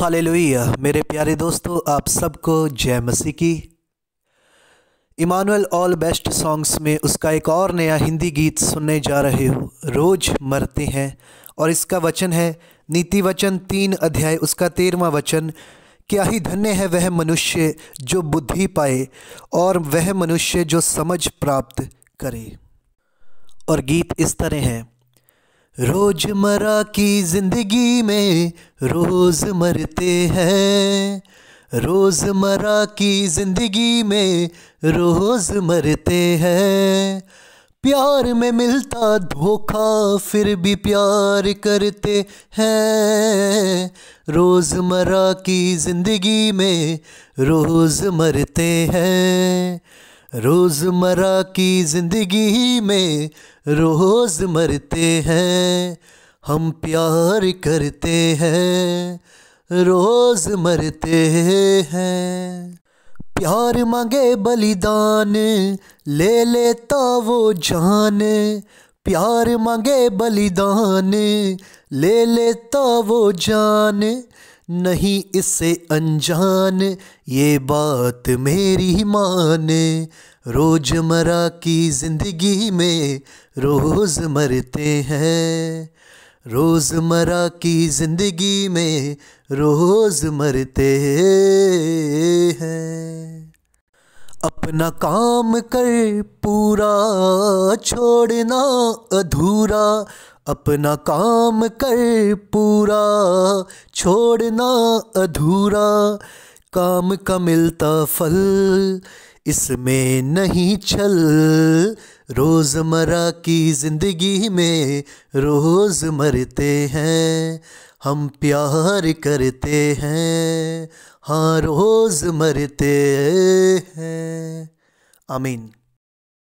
hallelujah मेरे प्यारे दोस्तों आप सबको जय मसीह की इमानुअल ऑल बेस्ट सॉन्ग्स में उसका एक और नया हिंदी गीत सुनने जा रहे हो रोज़ मरते हैं और इसका वचन है नीति वचन तीन अध्याय उसका तेरवा वचन क्या ही धन्य है वह मनुष्य जो बुद्धि पाए और वह मनुष्य जो समझ प्राप्त करे और गीत इस तरह हैं रोजमर्रा की जिंदगी में रोज मरते हैं रोजमर्रा की जिंदगी में रोज मरते हैं प्यार में मिलता धोखा फिर भी प्यार करते हैं रोजमर्रा की जिंदगी में रोज मरते हैं रोज़मर्रा की ज़िंदगी में रोज़ मरते हैं हम प्यार करते हैं रोज़ मरते हैं प्यार मांगे बलिदान ले लेता वो जान प्यार मांगे बलिदान ले लेता वो जान नहीं इससे अनजान ये बात मेरी मान रोजमर्रा की ज़िंदगी में रोज़ मरते हैं रोज़मर्रा की ज़िंदगी में रोज़ मरते हैं अपना काम कर पूरा छोड़ना अधूरा अपना काम कर पूरा छोड़ना अधूरा काम का मिलता फल इसमें नहीं छल रोज़मर्रा की ज़िंदगी में रोज़ मरते हैं हम प्यार करते हैं हाँ रोज़ मरते हैं आमीन